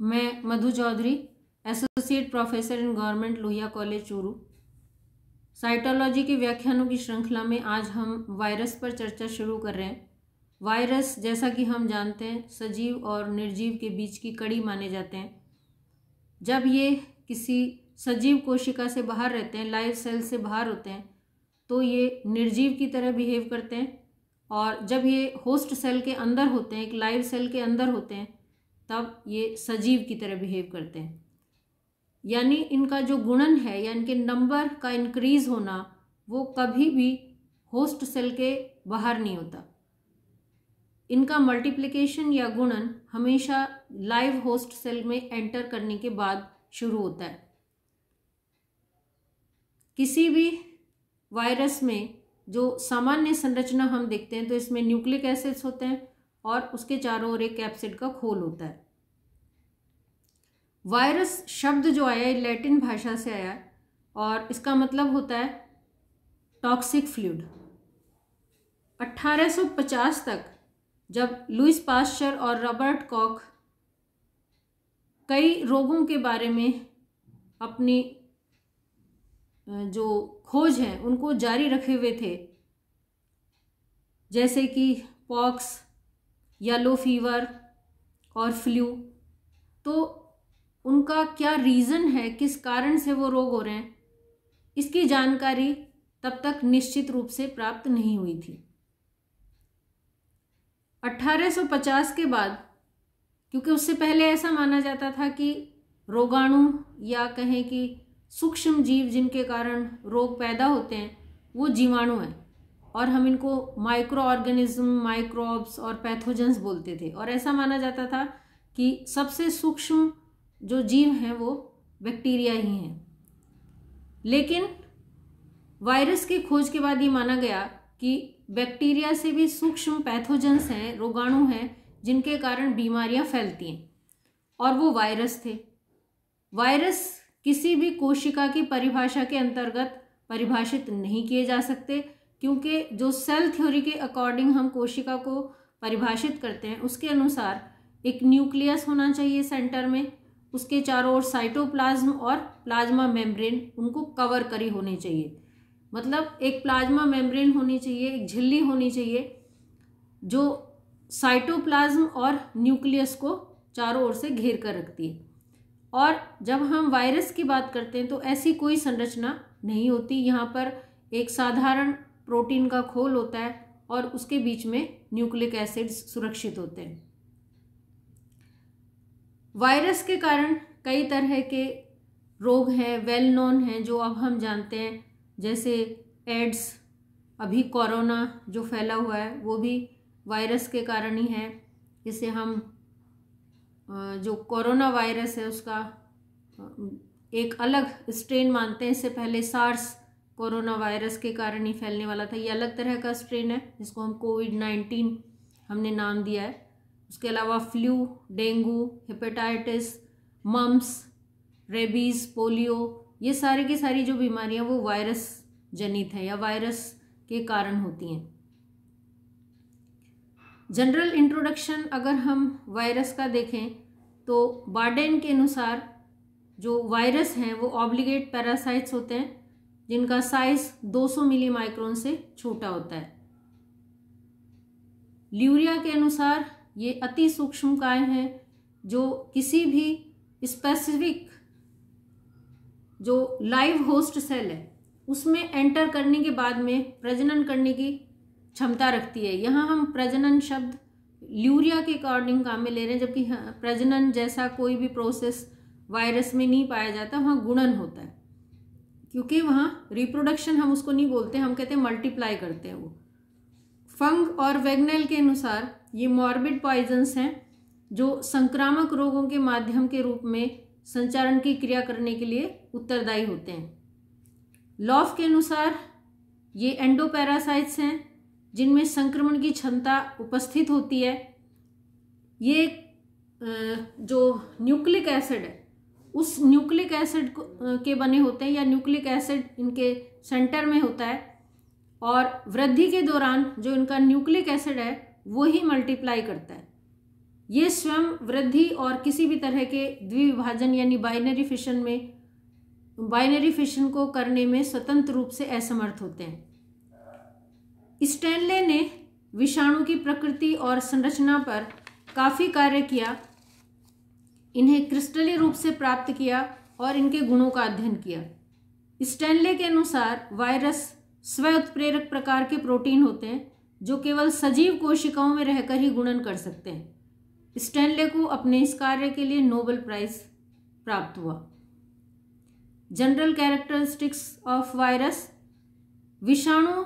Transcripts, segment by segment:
मैं Madhu Chaudhary associate professor in government Lohia college Churu cytology के व्याख्यानों की श्रृंखला में आज हम वायरस पर चर्चा शुरू कर रहे हैं वायरस जैसा कि हम जानते हैं सजीव और निर्जीव के बीच की कड़ी माने जाते हैं जब ये किसी सजीव कोशिका से बाहर रहते हैं लाइव सेल से बाहर होते हैं तो ये निर्जीव की तरह बिहेव करते हैं और जब ये होस्ट सेल के अंदर होते हैं एक लाइव सेल के अंदर होते हैं तब ये सजीव की तरह बिहेव करते हैं यानी इनका जो गुणन है या इनके नंबर का इंक्रीज़ होना वो कभी भी होस्ट सेल के बाहर नहीं होता इनका मल्टीप्लिकेशन या गुणन हमेशा लाइव होस्ट सेल में एंटर करने के बाद शुरू होता है किसी भी वायरस में जो सामान्य संरचना हम देखते हैं तो इसमें न्यूक्लिक एसिड्स होते हैं और उसके चारों ओर एक कैप्सिड का खोल होता है वायरस शब्द जो आया है लैटिन भाषा से आया और इसका मतलब होता है टॉक्सिक फ्लूड 1850 तक जब लुइस पास्चर और रॉबर्ट कॉक कई रोगों के बारे में अपनी जो खोज हैं उनको जारी रखे हुए थे जैसे कि पॉक्स येलो फीवर और फ्लू तो उनका क्या रीज़न है किस कारण से वो रोग हो रहे हैं इसकी जानकारी तब तक निश्चित रूप से प्राप्त नहीं हुई थी 1850 के बाद क्योंकि उससे पहले ऐसा माना जाता था कि रोगाणु या कहें कि सूक्ष्म जीव जिनके कारण रोग पैदा होते हैं वो जीवाणु हैं और हम इनको माइक्रो ऑर्गेनिज्म माइक्रोब्स और पैथोजेंस बोलते थे और ऐसा माना जाता था कि सबसे सूक्ष्म जो जीव हैं वो बैक्टीरिया ही हैं लेकिन वायरस की खोज के बाद ये माना गया कि बैक्टीरिया से भी सूक्ष्म पैथोजेंस हैं रोगाणु हैं जिनके कारण बीमारियां फैलती हैं और वो वायरस थे वायरस किसी भी कोशिका की परिभाषा के अंतर्गत परिभाषित नहीं किए जा सकते क्योंकि जो सेल थ्योरी के अकॉर्डिंग हम कोशिका को परिभाषित करते हैं उसके अनुसार एक न्यूक्लियस होना चाहिए सेंटर में उसके चारों ओर साइटोप्लाज्म और प्लाज्मा मेम्ब्रेन उनको कवर करी होनी चाहिए मतलब एक प्लाज्मा मेम्ब्रेन होनी चाहिए एक झिल्ली होनी चाहिए जो साइटोप्लाज्म और न्यूक्लियस को चारों ओर से घेर कर रखती है और जब हम वायरस की बात करते हैं तो ऐसी कोई संरचना नहीं होती यहाँ पर एक साधारण प्रोटीन का खोल होता है और उसके बीच में न्यूक्लिक एसिड्स सुरक्षित होते हैं वायरस के कारण कई तरह के रोग हैं वेल नोन हैं जो अब हम जानते हैं जैसे एड्स अभी कोरोना जो फैला हुआ है वो भी वायरस के कारण ही है इसे हम जो कोरोना वायरस है उसका एक अलग स्ट्रेन मानते हैं इससे पहले सार्स कोरोना वायरस के कारण ही फैलने वाला था ये अलग तरह का स्ट्रेन है जिसको हम कोविड नाइन्टीन हमने नाम दिया है उसके अलावा flu dengue hepatitis mumps rabies polio ये सारे की सारी जो बीमारियां वो वायरस जनित है या वायरस के कारण होती हैं जनरल इंट्रोडक्शन अगर हम वायरस का देखें तो बार्डेन के अनुसार जो वायरस हैं वो ऑब्लिगेट पैरासाइट्स होते हैं जिनका साइज 200 मिली माइक्रोन से छोटा होता है ल्यूरिया के अनुसार ये अति सूक्ष्म काय हैं जो किसी भी स्पेसिफिक जो लाइव होस्ट सेल है उसमें एंटर करने के बाद में प्रजनन करने की क्षमता रखती है यहाँ हम प्रजनन शब्द ल्यूरिया के अकॉर्डिंग काम में ले रहे हैं जबकि प्रजनन जैसा कोई भी प्रोसेस वायरस में नहीं पाया जाता वहाँ गुणन होता है क्योंकि वहाँ रिप्रोडक्शन हम उसको नहीं बोलते हम कहते हैं मल्टीप्लाई करते हैं वो फंग और वेगनेल के अनुसार ये मॉर्बिड पॉइजन्स हैं जो संक्रामक रोगों के माध्यम के रूप में संचारण की क्रिया करने के लिए उत्तरदायी होते हैं लॉफ के अनुसार ये एंडोपैरासाइट्स हैं जिनमें संक्रमण की क्षमता उपस्थित होती है ये जो न्यूक्लिक एसिड है उस न्यूक्लिक एसिड के बने होते हैं या न्यूक्लिक एसिड इनके सेंटर में होता है और वृद्धि के दौरान जो इनका न्यूक्लिक एसिड है वो ही मल्टीप्लाई करता है ये स्वयं वृद्धि और किसी भी तरह के द्विविभाजन यानी बाइनरी फिशन में बाइनरी फिशन को करने में स्वतंत्र रूप से असमर्थ होते हैं स्टैनले ने विषाणु की प्रकृति और संरचना पर काफ़ी कार्य किया इन्हें क्रिस्टलीय रूप से प्राप्त किया और इनके गुणों का अध्ययन किया स्टैनले के अनुसार वायरस स्व उत्प्रेरक प्रकार के प्रोटीन होते हैं जो केवल सजीव कोशिकाओं में रहकर ही गुणन कर सकते हैं स्टैनले को अपने इस कार्य के लिए नोबल प्राइज प्राप्त हुआ जनरल कैरेक्टरिस्टिक्स ऑफ वायरस विषाणु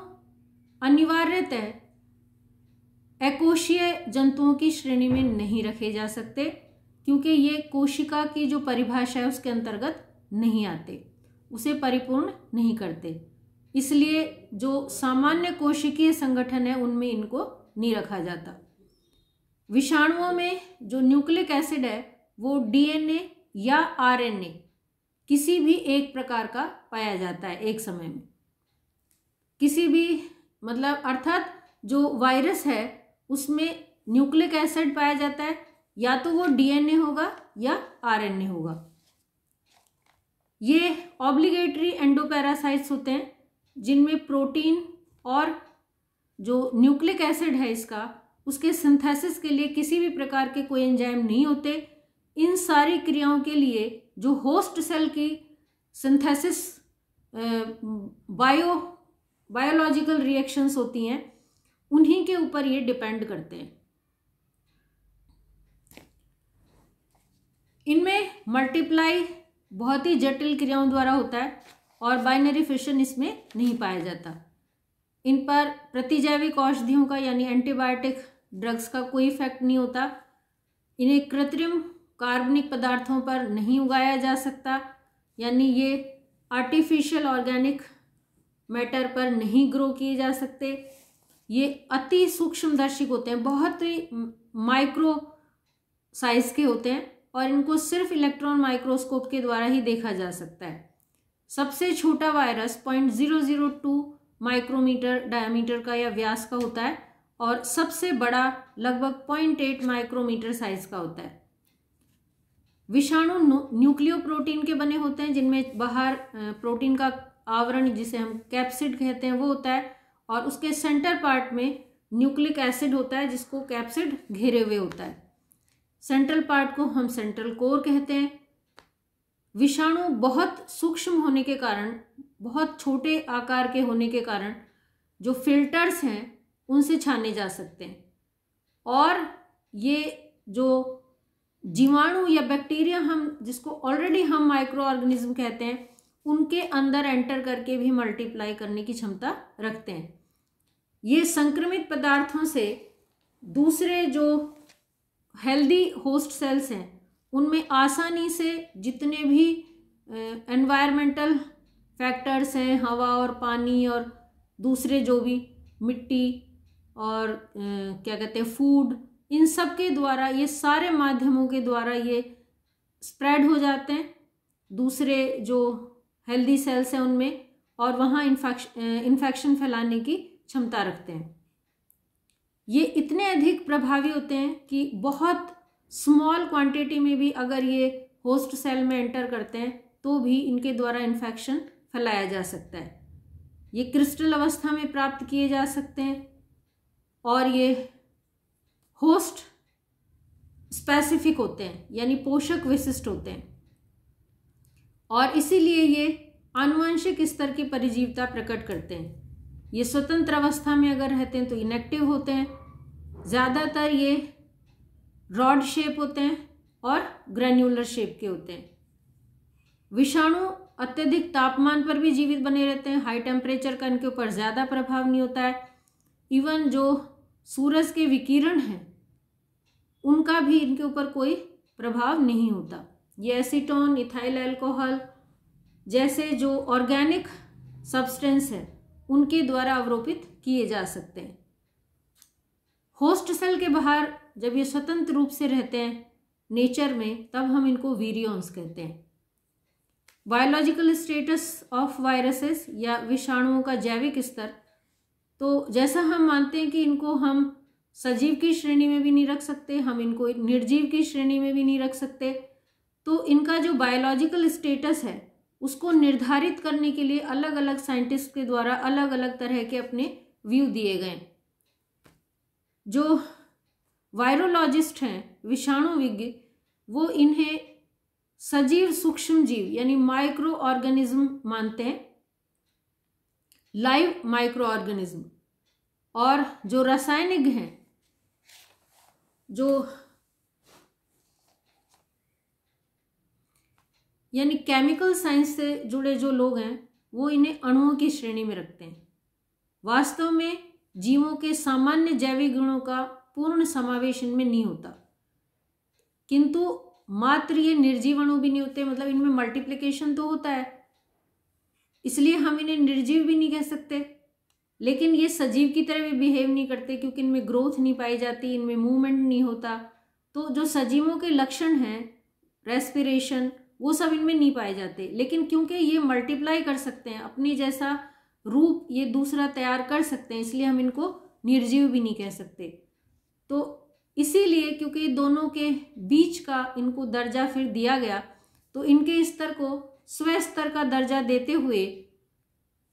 अनिवार्यतः एकोशीय जंतुओं की श्रेणी में नहीं रखे जा सकते क्योंकि ये कोशिका की जो परिभाषा है उसके अंतर्गत नहीं आते उसे परिपूर्ण नहीं करते इसलिए जो सामान्य कोशिकीय संगठन है उनमें इनको नहीं रखा जाता विषाणुओं में जो न्यूक्लिक एसिड है वो डीएनए या आरएनए किसी भी एक प्रकार का पाया जाता है एक समय में किसी भी मतलब अर्थात जो वायरस है उसमें न्यूक्लिक एसिड पाया जाता है या तो वो डीएनए होगा या आरएनए होगा ये ऑब्लिगेटरी एंडोपैरासाइट्स होते हैं जिनमें प्रोटीन और जो न्यूक्लिक एसिड है इसका उसके सिंथेसिस के लिए किसी भी प्रकार के कोई एंजाइम नहीं होते इन सारी क्रियाओं के लिए जो होस्ट सेल की सिंथेसिस बायो बायोलॉजिकल रिएक्शंस होती हैं उन्हीं के ऊपर ये डिपेंड करते हैं इनमें मल्टीप्लाई बहुत ही जटिल क्रियाओं द्वारा होता है और बाइनरी फिशन इसमें नहीं पाया जाता इन पर प्रतिजैविक औषधियों का यानी एंटीबायोटिक ड्रग्स का कोई इफेक्ट नहीं होता इन्हें कृत्रिम कार्बनिक पदार्थों पर नहीं उगाया जा सकता यानी ये आर्टिफिशियल ऑर्गेनिक मैटर पर नहीं ग्रो किए जा सकते ये अति सूक्ष्मदर्शक होते हैं बहुत ही माइक्रो साइज़ के होते हैं और इनको सिर्फ इलेक्ट्रॉन माइक्रोस्कोप के द्वारा ही देखा जा सकता है सबसे छोटा virus point zero zero two micrometre diameter का या व्यास का होता है और सबसे बड़ा लगभग पॉइंट एट माइक्रोमीटर साइज का होता है विषाणु न्यूक्लियो प्रोटीन के बने होते हैं जिनमें बाहर प्रोटीन का आवरण जिसे हम कैप्सिड कहते हैं वो होता है और उसके सेंटर पार्ट में न्यूक्लिक एसिड होता है जिसको कैप्सिड घेरे हुए होता है सेंट्रल पार्ट को हम सेंट्रल कोर कहते हैं विषाणु बहुत सूक्ष्म होने के कारण बहुत छोटे आकार के होने के कारण जो फिल्टर्स हैं उनसे छाने जा सकते हैं और ये जो जीवाणु या बैक्टीरिया हम जिसको ऑलरेडी हम माइक्रो ऑर्गेनिज्म कहते हैं उनके अंदर एंटर करके भी मल्टीप्लाई करने की क्षमता रखते हैं ये संक्रमित पदार्थों से दूसरे जो हेल्दी होस्ट सेल्स हैं उनमें आसानी से जितने भी एनवायरमेंटल फैक्टर्स हैं हवा और पानी और दूसरे जो भी मिट्टी और ए, क्या कहते हैं फूड इन सब के द्वारा ये सारे माध्यमों के द्वारा ये स्प्रेड हो जाते हैं दूसरे जो हेल्दी सेल्स हैं उनमें और वहाँ इन्फेक्श इन्फेक्शन फैलाने की क्षमता रखते हैं ये इतने अधिक प्रभावी होते हैं कि बहुत स्मॉल क्वांटिटी में भी अगर ये होस्ट सेल में एंटर करते हैं तो भी इनके द्वारा इन्फेक्शन फैलाया जा सकता है ये क्रिस्टल अवस्था में प्राप्त किए जा सकते हैं और ये होस्ट स्पेसिफिक होते हैं यानी पोषक विशिष्ट होते हैं और इसीलिए ये आनुवंशिक स्तर की परिजीवता प्रकट करते हैं ये स्वतंत्र अवस्था में अगर रहते हैं तो इनेक्टिव होते हैं ज़्यादातर ये रॉड शेप होते हैं और ग्रेन्यूलर शेप के होते हैं विषाणु अत्यधिक तापमान पर भी जीवित बने रहते हैं हाई टेम्परेचर का इनके ऊपर ज़्यादा प्रभाव नहीं होता है इवन जो सूरज के विकिरण हैं उनका भी इनके ऊपर कोई प्रभाव नहीं होता ये एसीटोन इथाइल अल्कोहल जैसे जो ऑर्गेनिक सब्सटेंस है उनके द्वारा अवरोपित किए जा सकते हैं होस्ट सेल के बाहर जब ये स्वतंत्र रूप से रहते हैं नेचर में तब हम इनको वीरियोन्स कहते हैं बायोलॉजिकल स्टेटस ऑफ वायरसेस या विषाणुओं का जैविक स्तर तो जैसा हम मानते हैं कि इनको हम सजीव की श्रेणी में भी नहीं रख सकते हम इनको निर्जीव की श्रेणी में भी नहीं रख सकते तो इनका जो बायोलॉजिकल स्टेटस है उसको निर्धारित करने के लिए अलग अलग साइंटिस्ट के द्वारा अलग अलग तरह के अपने व्यू दिए गए जो वायरोलॉजिस्ट हैं विषाणु विज्ञ वो इन्हें सजीव सूक्ष्म जीव यानी माइक्रो ऑर्गेनिज्म मानते हैं लाइव माइक्रो ऑर्गेनिज्म और जो रासायनिक हैं जो यानी केमिकल साइंस से जुड़े जो लोग हैं वो इन्हें अणुओं की श्रेणी में रखते हैं वास्तव में जीवों के सामान्य जैविक गुणों का पूर्ण समावेश इनमें नहीं होता किंतु मात्र ये निर्जीव अणु भी नहीं होते मतलब इनमें मल्टीप्लिकेशन तो होता है इसलिए हम इन्हें निर्जीव भी नहीं कह सकते लेकिन ये सजीव की तरह भी बिहेव नहीं करते क्योंकि इनमें ग्रोथ नहीं पाई जाती इनमें मूवमेंट नहीं होता तो जो सजीवों के लक्षण हैं रेस्पिरेशन वो सब इनमें नहीं पाए जाते लेकिन क्योंकि ये मल्टीप्लाई कर सकते हैं अपनी जैसा रूप ये दूसरा तैयार कर सकते हैं इसलिए हम इनको निर्जीव भी नहीं कह सकते तो इसीलिए क्योंकि दोनों के बीच का इनको दर्जा फिर दिया गया तो इनके स्तर को स्व स्तर का दर्जा देते हुए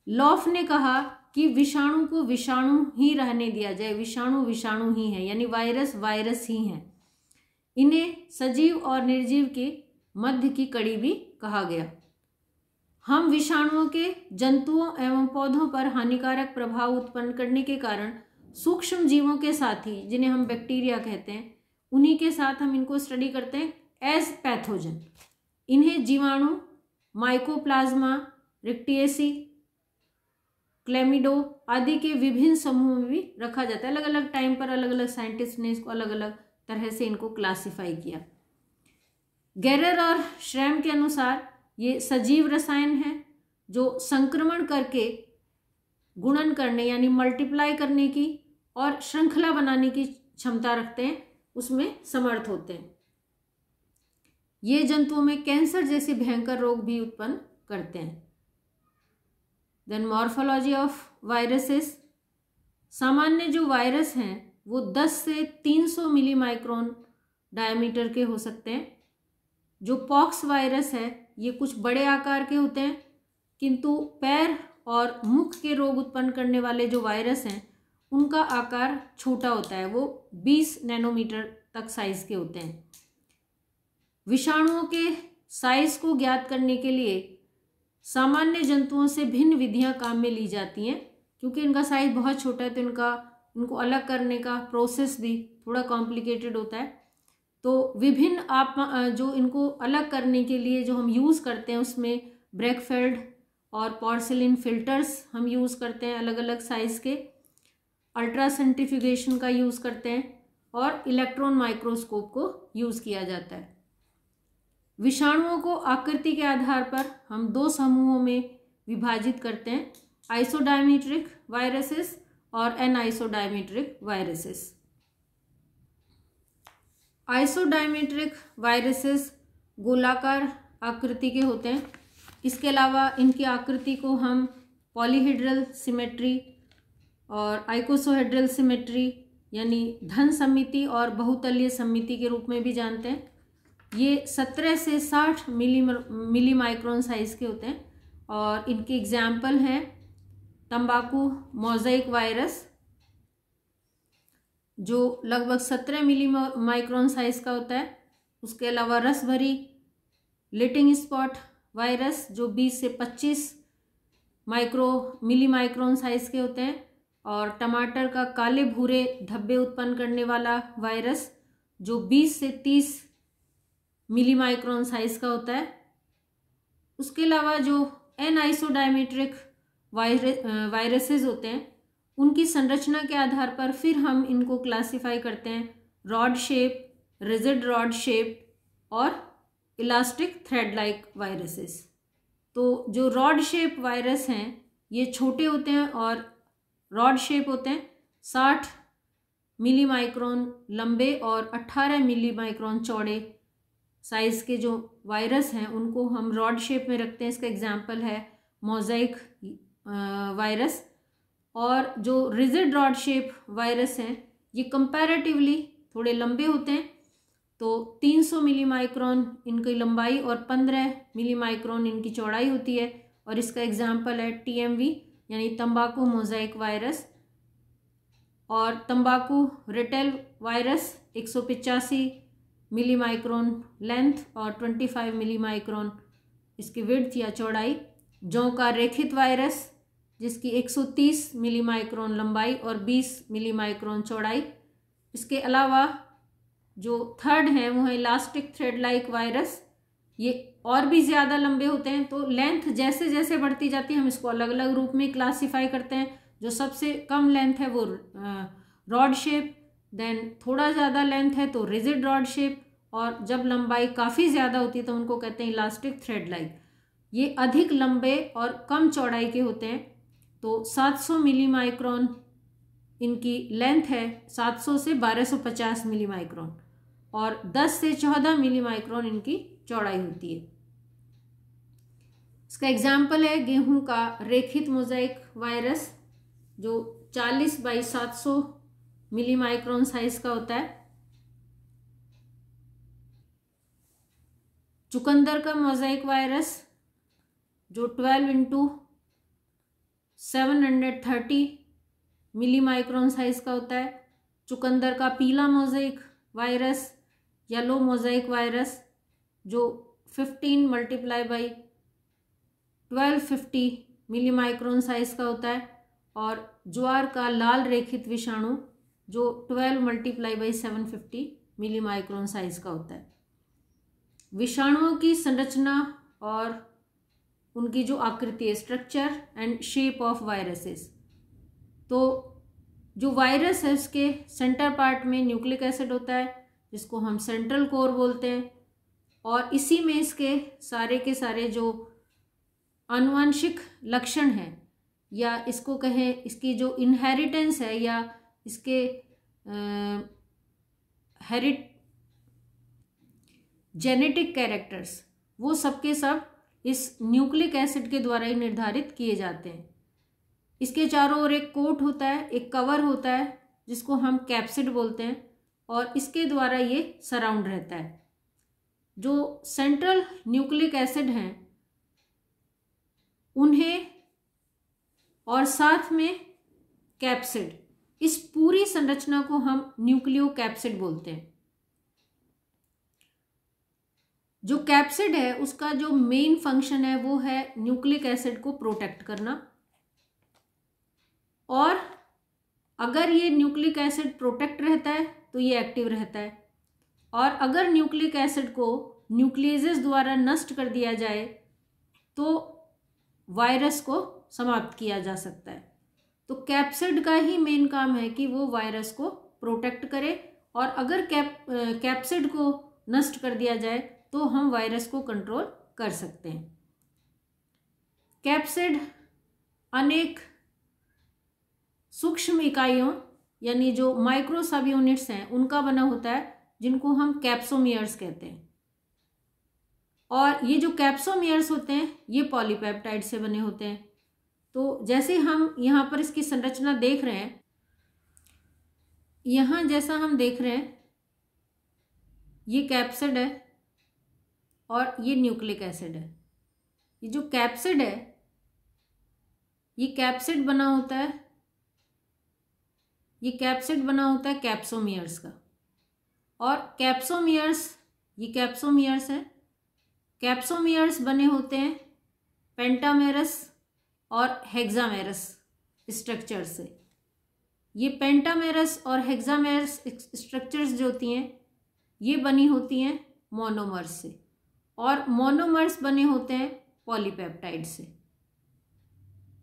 लॉफ ने कहा कि विषाणु को विषाणु ही रहने दिया जाए विषाणु विषाणु ही है यानी वायरस वायरस ही है इन्हें सजीव और निर्जीव के मध्य की कड़ी भी कहा गया हम विषाणुओं के जंतुओं एवं पौधों पर हानिकारक प्रभाव उत्पन्न करने के कारण सूक्ष्म जीवों के साथ ही जिन्हें हम बैक्टीरिया कहते हैं उन्हीं के साथ हम इनको स्टडी करते हैं एज पैथोजन इन्हें जीवाणु माइकोप्लाज्मा रिक्टिएसी क्लेमिडो आदि के विभिन्न समूहों में भी रखा जाता है अलग अलग टाइम पर अलग अलग साइंटिस्ट ने इसको अलग अलग तरह से इनको क्लासिफाई किया गैरर और श्रैम के अनुसार ये सजीव रसायन है जो संक्रमण करके गुणन करने यानी मल्टीप्लाई करने की और श्रृंखला बनाने की क्षमता रखते हैं उसमें समर्थ होते हैं ये जंतुओं में कैंसर जैसे भयंकर रोग भी उत्पन्न करते हैं देन मॉर्फोलॉजी ऑफ वायरसेस सामान्य जो वायरस हैं वो 10 से 300 मिली माइक्रोन डायमीटर के हो सकते हैं जो पॉक्स वायरस है ये कुछ बड़े आकार के होते हैं किंतु पैर और मुख के रोग उत्पन्न करने वाले जो वायरस हैं उनका आकार छोटा होता है वो 20 नैनोमीटर तक साइज के होते हैं विषाणुओं के साइज को ज्ञात करने के लिए सामान्य जंतुओं से भिन्न विधियां काम में ली जाती हैं क्योंकि इनका साइज बहुत छोटा है तो इनका उनको अलग करने का प्रोसेस भी थोड़ा कॉम्प्लिकेटेड होता है तो विभिन्न आप जो इनको अलग करने के लिए जो हम यूज़ करते हैं उसमें ब्रेकफेल्ड और पॉर्सिलिन फिल्टर्स हम यूज़ करते हैं अलग अलग साइज़ के अल्ट्रा का यूज़ करते हैं और इलेक्ट्रॉन माइक्रोस्कोप को यूज़ किया जाता है विषाणुओं को आकृति के आधार पर हम दो समूहों में विभाजित करते हैं आइसोडायमीट्रिक वायरसेस और anisodiametric viruses isodiametric viruses गोलाकार आकृति के होते हैं इसके अलावा इनकी आकृति को हम पॉलीहेड्रल सिमेट्री और आइकोसोहेड्रल सिमेट्री यानी धन समिति और बहुतलीय समिति के रूप में भी जानते हैं ये सत्रह से साठ मिली मिली माइक्रोन साइज़ के होते हैं और इनके एग्जाम्पल हैं तंबाकू मोजाइक वायरस जो लगभग सत्रह मिली माइक्रोन साइज का होता है उसके अलावा रस भरी लिटिंग स्पॉट वायरस जो बीस से पच्चीस माइक्रो मिली माइक्रोन साइज के होते हैं और टमाटर का काले भूरे धब्बे उत्पन्न करने वाला वायरस जो बीस से तीस मिली माइक्रोन साइज का होता है उसके अलावा जो एन आइसोडायमेट्रिक वायरसेस होते हैं उनकी संरचना के आधार पर फिर हम इनको क्लासिफाई करते हैं rod shape rigid rod shape और इलास्टिक थ्रेड लाइक वायरसेस तो जो रॉड शेप वायरस हैं ये छोटे होते हैं और रॉड शेप होते हैं साठ मिली माइक्रोन लंबे और अट्ठारह मिली माइक्रोन चौड़े साइज़ के जो वायरस हैं उनको हम रॉड शेप में रखते हैं इसका एग्जाम्पल है मोज़ाइक वायरस और जो रिजिड रॉड शेप वायरस हैं ये कंपैरेटिवली थोड़े लंबे होते हैं तो 300 मिली माइक्रॉन इनकी लंबाई और 15 मिली माइक्रॉन इनकी चौड़ाई होती है और इसका एग्जाम्पल है टीएमवी यानी तंबाकू मोजाइक वायरस और तंबाकू रिटेल वायरस एक मिली माइक्रॉन लेंथ और 25 मिली माइक्रॉन इसकी विड्थ या चौड़ाई जौ का रेखित वायरस जिसकी 130 मिली माइक्रोन लंबाई और 20 मिली माइक्रोन चौड़ाई इसके अलावा जो थर्ड हैं वो है इलास्टिक थ्रेड लाइक वायरस ये और भी ज़्यादा लंबे होते हैं तो लेंथ जैसे जैसे बढ़ती जाती है हम इसको अलग अलग रूप में क्लासीफाई करते हैं जो सबसे कम लेंथ है वो रॉड शेप देन थोड़ा ज़्यादा लेंथ है तो रिजिड रॉड शेप और जब लंबाई काफ़ी ज़्यादा होती है तो उनको कहते हैं इलास्टिक थ्रेड लाइक ये अधिक लंबे और कम चौड़ाई के होते हैं तो 700 मिली माइक्रोन इनकी लेंथ है 700 से 1250 मिली माइक्रोन और 10 से 14 मिली माइक्रोन इनकी चौड़ाई होती है इसका एग्जाम्पल है गेहूं का रेखित मोजाइक वायरस जो 40 बाई 700 मिली माइक्रोन साइज का होता है चुकंदर का मोजाइक वायरस जो 12 into seven hundred thirty millimicron size का होता है चुकंदर का पीला mosaic virus yellow mosaic virus जो fifteen multiply by twelve fifty millimicron size का होता है और ज्वार का लाल रेखित विषाणु जो twelve multiply by seven fifty millimicron size का होता है विषाणुओं की संरचना और उनकी जो आकृति है structure and shape of viruses तो जो वायरस है उसके सेंटर पार्ट में न्यूक्लिक एसिड होता है जिसको हम सेंट्रल कोर बोलते हैं और इसी में इसके सारे के सारे जो अनुवंशिक लक्षण हैं या इसको कहें इसकी जो इनहेरिटेंस है या इसके हेरिट जेनेटिक कैरेक्टर्स वो सबके सब इस न्यूक्लिक एसिड के द्वारा ही निर्धारित किए जाते हैं इसके चारों ओर एक कोट होता है एक कवर होता है जिसको हम कैप्सिड बोलते हैं और इसके द्वारा ये सराउंड रहता है जो सेंट्रल न्यूक्लिक एसिड हैं उन्हें और साथ में कैप्सिड इस पूरी संरचना को हम न्यूक्लियो कैप्सिड बोलते हैं जो कैप्सिड है उसका जो मेन फंक्शन है वो है न्यूक्लिक एसिड को प्रोटेक्ट करना और अगर ये न्यूक्लिक एसिड प्रोटेक्ट रहता है तो ये एक्टिव रहता है और अगर न्यूक्लिक एसिड को न्यूक्लियजेस द्वारा नष्ट कर दिया जाए तो वायरस को समाप्त किया जा सकता है तो कैप्सिड का ही मेन काम है कि वो वायरस को प्रोटेक्ट करे और अगर कैप कैप्सिड को नष्ट कर दिया जाए तो हम वायरस को कंट्रोल कर सकते हैं कैप्सिड अनेक सूक्ष्म इकाइयों यानी जो माइक्रो सब यूनिट्स हैं उनका बना होता है जिनको हम कैप्सोमियर्स कहते हैं और ये जो कैप्सोमियर्स होते हैं ये पॉलीपेप्टाइड से बने होते हैं तो जैसे हम यहाँ पर इसकी संरचना देख रहे हैं यहाँ जैसा हम देख रहे हैं ये कैप्सिड है और ये न्यूक्लिक एसिड है ये जो कैप्सिड है ये कैप्सिड बना होता है ये कैप्सिड बना होता है कैप्सोमियर्स का और कैप्सोमियर्स ये कैप्सोमियर्स है कैप्सोमियर्स बने होते हैं पेंटामेरस और हेक्सामेरस स्ट्रक्चर से ये पेंटामेरस और हेक्सामेरस स्ट्रक्चर्स जो होती हैं ये बनी होती हैं मोनोमर्स से और मोनोमर्स बने होते हैं पॉलीपेप्टाइड से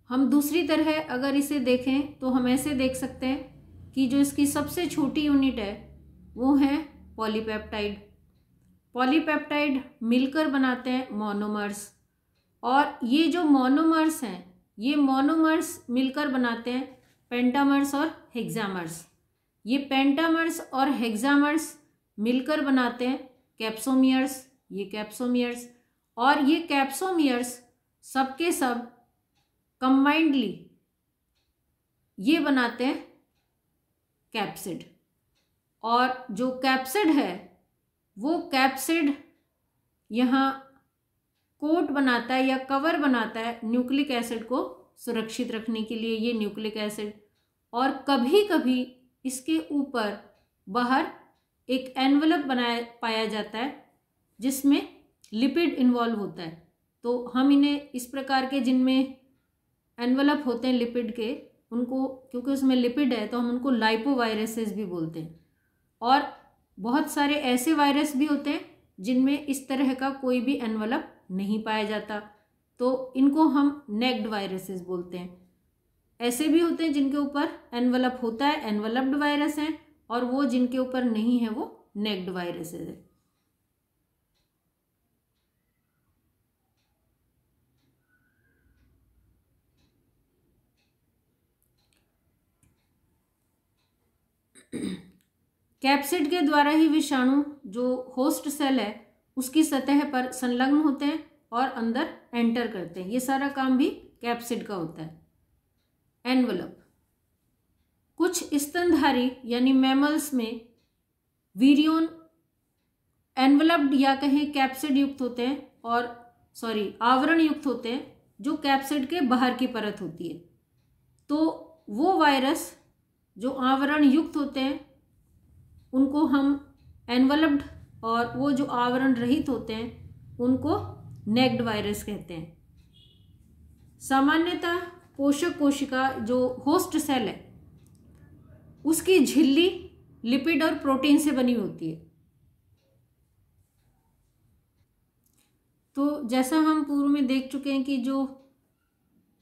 हम दूसरी तरह अगर इसे देखें तो हम ऐसे देख सकते हैं कि जो इसकी सबसे छोटी यूनिट है वो है पॉलीपेप्टाइड पॉलीपेप्टाइड मिलकर बनाते हैं मोनोमर्स और ये जो मोनोमर्स हैं ये मोनोमर्स मिलकर बनाते हैं पेंटामर्स और हेग्जामर्स ये पेंटामर्स और हेग्जामर्स मिलकर बनाते हैं कैप्सोमियर्स ये कैप्सोमियर्स और ये कैप्सोमियर्स सबके सब, सब कंबाइंडली ये बनाते हैं कैप्सिड और जो कैप्सिड है वो कैप्सिड यहाँ कोट बनाता है या कवर बनाता है न्यूक्लिक एसिड को सुरक्षित रखने के लिए ये न्यूक्लिक एसिड और कभी कभी इसके ऊपर बाहर एक एनवलप बनाया पाया जाता है जिसमें लिपिड इन्वॉल्व होता है तो हम इन्हें इस प्रकार के जिनमें एनवलप होते हैं लिपिड के उनको क्योंकि उसमें लिपिड है तो हम उनको लाइपो वायरसेस भी बोलते हैं और बहुत सारे ऐसे वायरस भी होते हैं जिनमें इस तरह का कोई भी एनवलप नहीं पाया जाता तो इनको हम नेक्ड वायरसेस बोलते हैं ऐसे भी होते हैं जिनके ऊपर एनवलप होता है एनवलप्ड वायरस हैं और वो जिनके ऊपर नहीं है वो नेक्ड वायरसेस है कैप्सिड के द्वारा ही विषाणु जो होस्ट सेल है उसकी सतह पर संलग्न होते हैं और अंदर एंटर करते हैं ये सारा काम भी कैप्सिड का होता है एनवलप कुछ स्तनधारी यानी मैमल्स में वीरियोन एनवलप्ड या कहें कैप्सिड युक्त होते हैं और सॉरी आवरण युक्त होते हैं जो कैप्सिड के बाहर की परत होती है तो वो वायरस जो आवरण युक्त होते हैं उनको हम एनवलप्ड और वो जो आवरण रहित होते हैं उनको नेक्ड वायरस कहते हैं सामान्यतः पोषक कोशिका जो होस्ट सेल है उसकी झिल्ली लिपिड और प्रोटीन से बनी होती है तो जैसा हम पूर्व में देख चुके हैं कि जो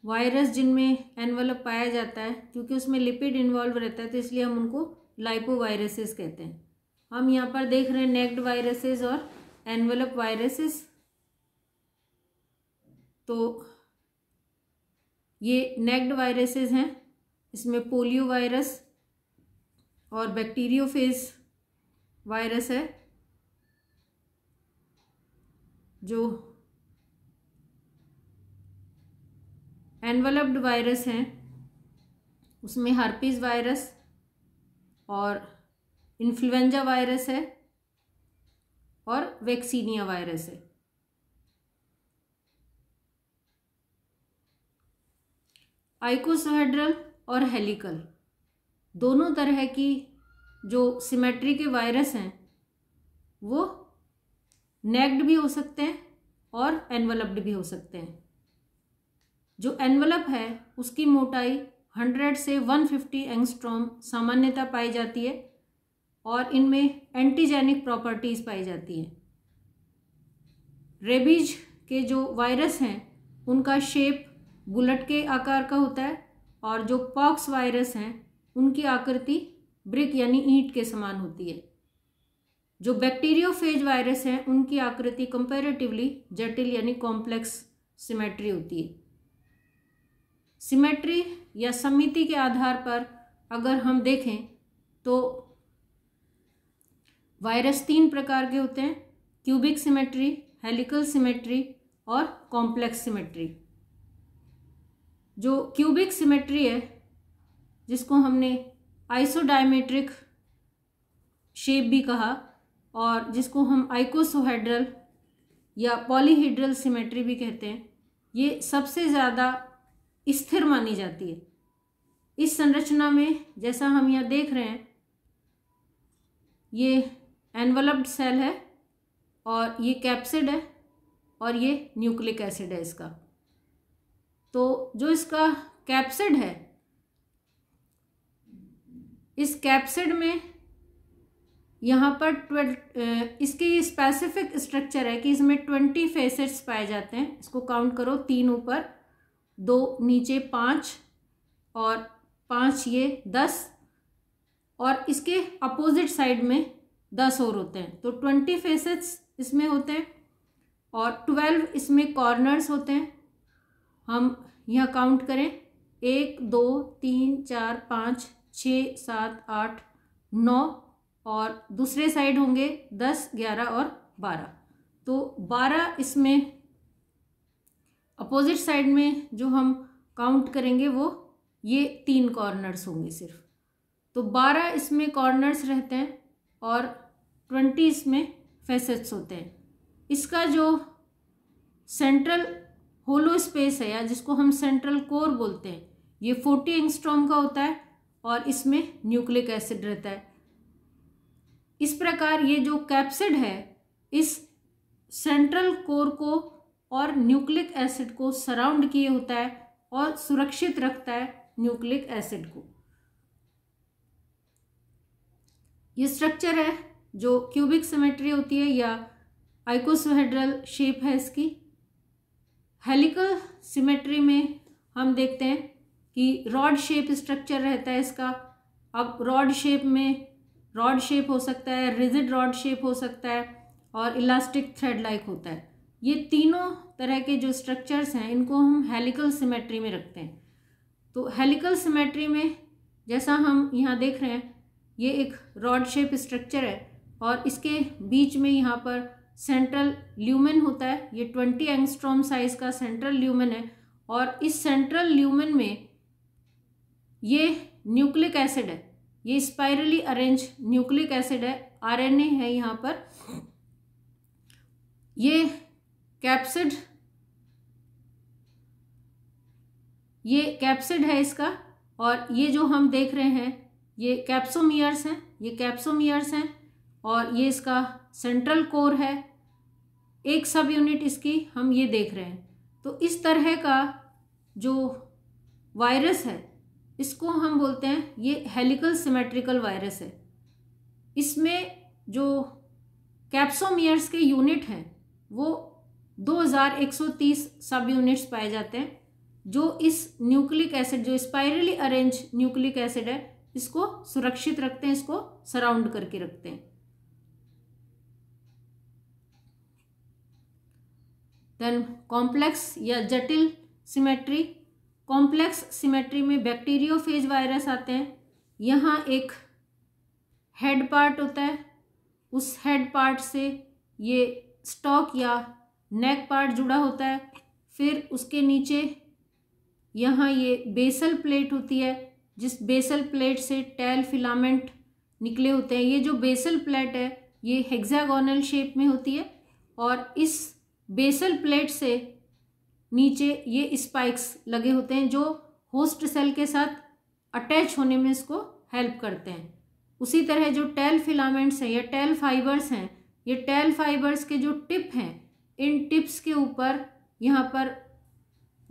वायरस जिनमें एनवलप पाया जाता है क्योंकि उसमें लिपिड इन्वॉल्व रहता है तो इसलिए हम उनको लाइपो वायरसेस कहते हैं हम यहाँ पर देख रहे हैं नेक्ड वायरसेस और एनवलप वायरसेस तो ये नेक्ड वायरसेस हैं इसमें पोलियो वायरस और बैक्टीरियोफेज वायरस है जो एनवलप्ड वायरस हैं उसमें हर्पीज़ वायरस और इन्फ्लुएंजा वायरस है और वैक्सीनिया वायरस है आइकोसोहेड्रल और हेलिकल दोनों तरह की जो सिमेट्री के वायरस हैं वो नेक्ड भी हो सकते हैं और एनवलप्ड भी हो सकते हैं जो एनवलप है उसकी मोटाई 100 से 150 फिफ्टी एंगस्ट्रॉम सामान्यता पाई जाती है और इनमें एंटीजेनिक प्रॉपर्टीज़ पाई जाती हैं रेबीज के जो वायरस हैं उनका शेप बुलेट के आकार का होता है और जो पॉक्स वायरस हैं उनकी आकृति ब्रिक यानी ईंट के समान होती है जो बैक्टीरियोफेज वायरस हैं उनकी आकृति कंपैरेटिवली जटिल यानी कॉम्प्लेक्स सिमेट्री होती है सिमेट्री या समिति के आधार पर अगर हम देखें तो वायरस तीन प्रकार के होते हैं क्यूबिक सिमेट्री हेलिकल सिमेट्री और कॉम्प्लेक्स सिमेट्री जो क्यूबिक सिमेट्री है जिसको हमने आइसोडायमेट्रिक शेप भी कहा और जिसको हम आइकोसोहेड्रल या पॉलीहीड्रल सिमेट्री भी कहते हैं ये सबसे ज़्यादा स्थिर मानी जाती है इस संरचना में जैसा हम यहाँ देख रहे हैं ये एनवलप्ड सेल है और ये कैप्सिड है और ये न्यूक्लिक एसिड है इसका तो जो इसका कैप्सिड है इस कैप्सिड में यहाँ पर ट्वेल्व इसके ये स्पेसिफिक स्ट्रक्चर है कि इसमें ट्वेंटी फेसेट्स पाए जाते हैं इसको काउंट करो तीन ऊपर दो नीचे पाँच और पाँच ये दस और इसके अपोजिट साइड में दस और होते हैं तो ट्वेंटी फेसेस इसमें होते हैं और ट्वेल्व इसमें कॉर्नर्स होते हैं हम यह काउंट करें एक दो तीन चार पाँच छ सात आठ नौ और दूसरे साइड होंगे दस ग्यारह और बारह तो बारह इसमें अपोजिट साइड में जो हम काउंट करेंगे वो ये तीन कॉर्नर्स होंगे सिर्फ तो बारह इसमें कॉर्नर्स रहते हैं और ट्वेंटी इसमें फेसेट्स होते हैं इसका जो सेंट्रल होलो स्पेस है या जिसको हम सेंट्रल कोर बोलते हैं ये फोर्टी एंगस्ट्रॉम का होता है और इसमें न्यूक्लिक एसिड रहता है इस प्रकार ये जो कैप्सिड है इस सेंट्रल कोर को और न्यूक्लिक एसिड को सराउंड किए होता है और सुरक्षित रखता है न्यूक्लिक एसिड को ये स्ट्रक्चर है जो क्यूबिक सिमेट्री होती है या आइकोसोहेड्रल शेप है इसकी हेलिकल सिमेट्री में हम देखते हैं कि रॉड शेप स्ट्रक्चर रहता है इसका अब रॉड शेप में रॉड शेप हो सकता है रिजिड रॉड शेप हो सकता है और इलास्टिक थ्रेड लाइक होता है ये तीनों तरह के जो स्ट्रक्चर्स हैं इनको हम हेलिकल सिमेट्री में रखते हैं तो हेलिकल सिमेट्री में जैसा हम यहाँ देख रहे हैं ये एक रॉड शेप स्ट्रक्चर है और इसके बीच में यहाँ पर सेंट्रल ल्यूमेन होता है ये ट्वेंटी एंगस्ट्रॉम साइज़ का सेंट्रल ल्यूमेन है और इस सेंट्रल ल्यूमेन में ये न्यूक्लिक एसिड है ये स्पाइरली अरेंज न्यूक्लिक एसिड है आरएनए है यहाँ पर ये कैप्सिड ये कैप्सिड है इसका और ये जो हम देख रहे हैं ये कैप्सोमियर्स हैं ये कैप्सोमियर्स हैं और ये इसका सेंट्रल कोर है एक सब यूनिट इसकी हम ये देख रहे हैं तो इस तरह का जो वायरस है इसको हम बोलते हैं ये हेलिकल सिमेट्रिकल वायरस है इसमें जो कैप्सोमियर्स के यूनिट हैं वो 2130 सब यूनिट्स पाए जाते हैं जो इस न्यूक्लिक एसिड जो स्पाइरली अरेंज न्यूक्लिक एसिड है इसको सुरक्षित रखते हैं इसको सराउंड करके रखते हैं देन कॉम्प्लेक्स या जटिल सिमेट्री कॉम्प्लेक्स सिमेट्री में बैक्टीरियोफेज वायरस आते हैं यहाँ एक हेड पार्ट होता है उस हेड पार्ट से ये स्टॉक या नेक पार्ट जुड़ा होता है फिर उसके नीचे यहाँ ये बेसल प्लेट होती है जिस बेसल प्लेट से टेल फिलामेंट निकले होते हैं ये जो बेसल प्लेट है ये हेक्सागोनल शेप में होती है और इस बेसल प्लेट से नीचे ये स्पाइक्स लगे होते हैं जो होस्ट सेल के साथ अटैच होने में इसको हेल्प करते हैं उसी तरह जो टेल फिलामेंट्स हैं या टेल फाइबर्स हैं ये टेल फाइबर्स के जो टिप हैं इन टिप्स के ऊपर यहाँ पर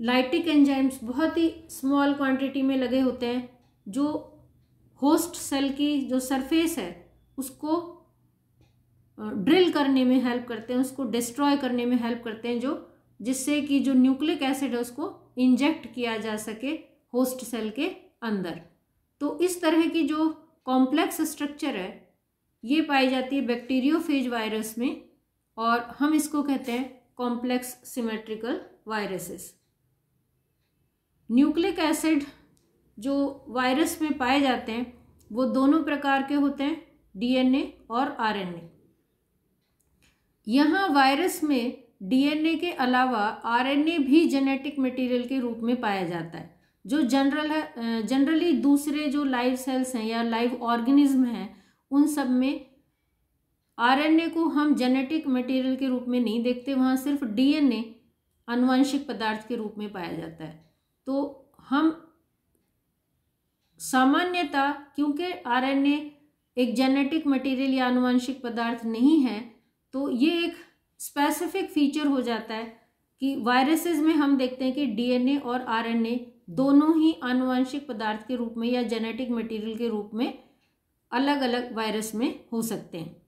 लाइटिक एंजाइम्स बहुत ही स्मॉल क्वांटिटी में लगे होते हैं जो होस्ट सेल की जो सरफेस है उसको ड्रिल करने में हेल्प करते हैं उसको डिस्ट्रॉय करने में हेल्प करते हैं जो जिससे कि जो न्यूक्लिक एसिड है उसको इंजेक्ट किया जा सके होस्ट सेल के अंदर तो इस तरह की जो कॉम्प्लेक्स स्ट्रक्चर है ये पाई जाती है बैक्टीरियोफेज वायरस में और हम इसको कहते हैं complex symmetrical viruses nucleic acid जो वायरस में पाए जाते हैं वो दोनों प्रकार के होते हैं डीएनए और आरएनए यहाँ वायरस में डीएनए के अलावा आरएनए भी जेनेटिक मटेरियल के रूप में पाया जाता है जो जनरल है जनरली दूसरे जो लाइव सेल्स हैं या लाइव ऑर्गेनिज्म हैं उन सब में आरएनए को हम जेनेटिक मटेरियल के रूप में नहीं देखते वहाँ सिर्फ डीएनए अनुवांशिक पदार्थ के रूप में पाया जाता है तो हम सामान्यतः क्योंकि आरएनए एक जेनेटिक मटेरियल या अनुवंशिक पदार्थ नहीं है तो ये एक स्पेसिफिक फीचर हो जाता है कि वायरसेस में हम देखते हैं कि डीएनए और आरएनए दोनों ही आनुवंशिक पदार्थ के रूप में या जेनेटिक मटेरियल के रूप में अलग अलग वायरस में हो सकते हैं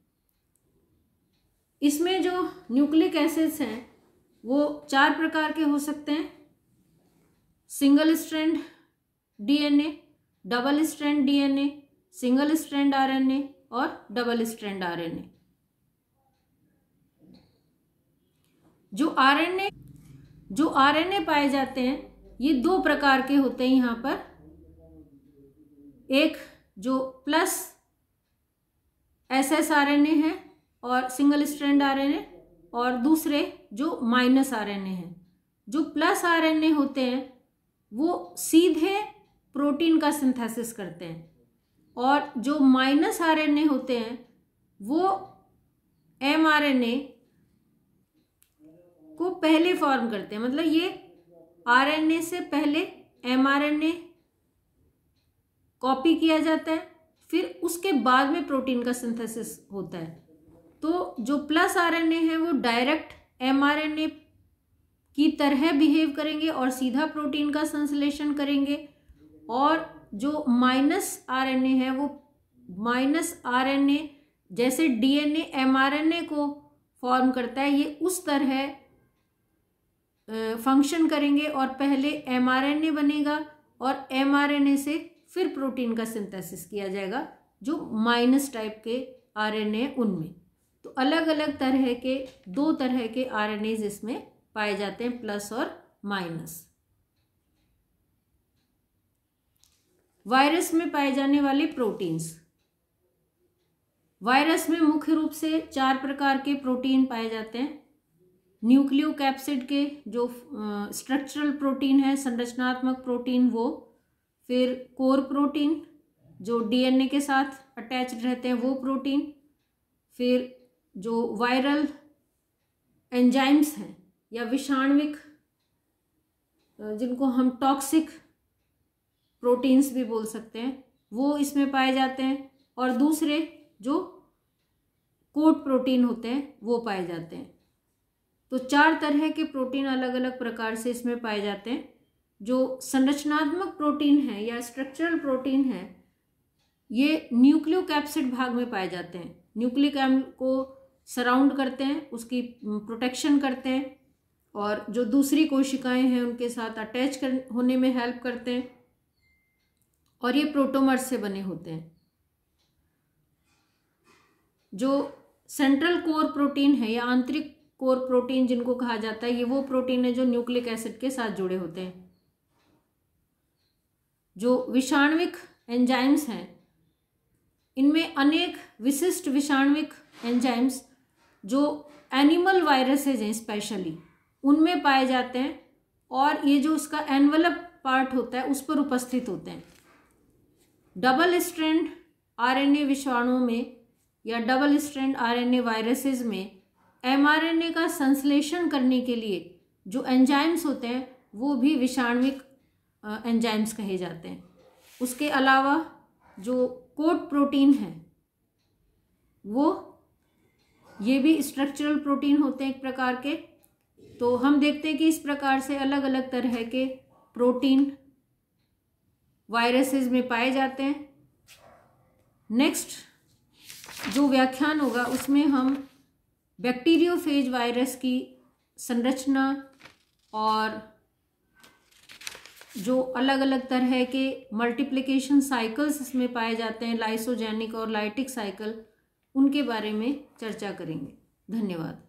इसमें जो न्यूक्लिक एसिड्स हैं वो चार प्रकार के हो सकते हैं single strand DNA double strand DNA single strand RNA और डबल स्ट्रैंड आरएनए जो आरएनए जो आरएनए पाए जाते हैं ये दो प्रकार के होते हैं यहाँ पर एक जो plus S S R N A है और सिंगल स्ट्रैंड आरएनए और दूसरे जो माइनस आरएनए हैं जो प्लस आरएनए होते हैं वो सीधे प्रोटीन का सिंथेसिस करते हैं और जो माइनस आरएनए होते हैं वो एमआरएनए को पहले फॉर्म करते हैं मतलब ये आरएनए से पहले एमआरएनए कॉपी किया जाता है फिर उसके बाद में प्रोटीन का सिंथेसिस होता है तो जो प्लस आरएनए है वो डायरेक्ट एमआरएनए की तरह बिहेव करेंगे और सीधा प्रोटीन का संश्लेषण करेंगे और जो माइनस आरएनए है वो माइनस आरएनए जैसे डीएनए एमआरएनए को फॉर्म करता है ये उस तरह फंक्शन करेंगे और पहले एमआरएनए बनेगा और एमआरएनए से फिर प्रोटीन का सिंथेसिस किया जाएगा जो माइनस टाइप के आरएनए उनमें तो अलग अलग तरह के दो तरह के आर इसमें पाए जाते हैं प्लस और माइनस वायरस में पाए जाने वाले प्रोटीन्स वायरस में मुख्य रूप से चार प्रकार के प्रोटीन पाए जाते हैं न्यूक्लियो कैप्सिड के जो स्ट्रक्चरल प्रोटीन है संरचनात्मक प्रोटीन वो फिर कोर प्रोटीन जो डीएनए के साथ अटैच रहते हैं वो प्रोटीन फिर जो वायरल एंजाइम्स हैं या विषाणविक जिनको हम टॉक्सिक प्रोटीन्स भी बोल सकते हैं वो इसमें पाए जाते हैं और दूसरे जो कोट प्रोटीन होते हैं वो पाए जाते हैं तो चार तरह के प्रोटीन अलग अलग प्रकार से इसमें पाए जाते हैं जो संरचनात्मक प्रोटीन है या स्ट्रक्चरल प्रोटीन है ये न्यूक्लियो कैप्सिड भाग में पाए जाते हैं न्यूक्लिक को सराउंड करते हैं उसकी प्रोटेक्शन करते हैं और जो दूसरी कोशिकाएं हैं उनके साथ अटैच कर होने में हेल्प करते हैं और ये प्रोटोमर से बने होते हैं जो सेंट्रल कोर प्रोटीन है या आंतरिक कोर प्रोटीन जिनको कहा जाता है ये वो प्रोटीन है जो न्यूक्लिक एसिड के साथ जुड़े होते हैं जो विषाणविक एंजाइम्स हैं इनमें अनेक विशिष्ट विषाणविक एंजाइम्स जो एनिमल वायरसेज हैं स्पेशली उनमें पाए जाते हैं और ये जो उसका एनवलप पार्ट होता है उस पर उपस्थित होते हैं डबल स्ट्रैंड आरएनए विषाणुओं में या डबल स्ट्रैंड आरएनए वायरसेस में एमआरएनए का संश्लेषण करने के लिए जो एंजाइम्स होते हैं वो भी विषाणविक एंजाइम्स कहे जाते हैं उसके अलावा जो कोट प्रोटीन है वो ये भी स्ट्रक्चरल प्रोटीन होते हैं एक प्रकार के तो हम देखते हैं कि इस प्रकार से अलग अलग तरह के प्रोटीन वायरसेस में पाए जाते हैं नेक्स्ट जो व्याख्यान होगा उसमें हम बैक्टीरियोफेज वायरस की संरचना और जो अलग अलग तरह के मल्टीप्लिकेशन साइकिल्स इसमें पाए जाते हैं लाइसोजेनिक और लाइटिक साइकिल उनके बारे में चर्चा करेंगे धन्यवाद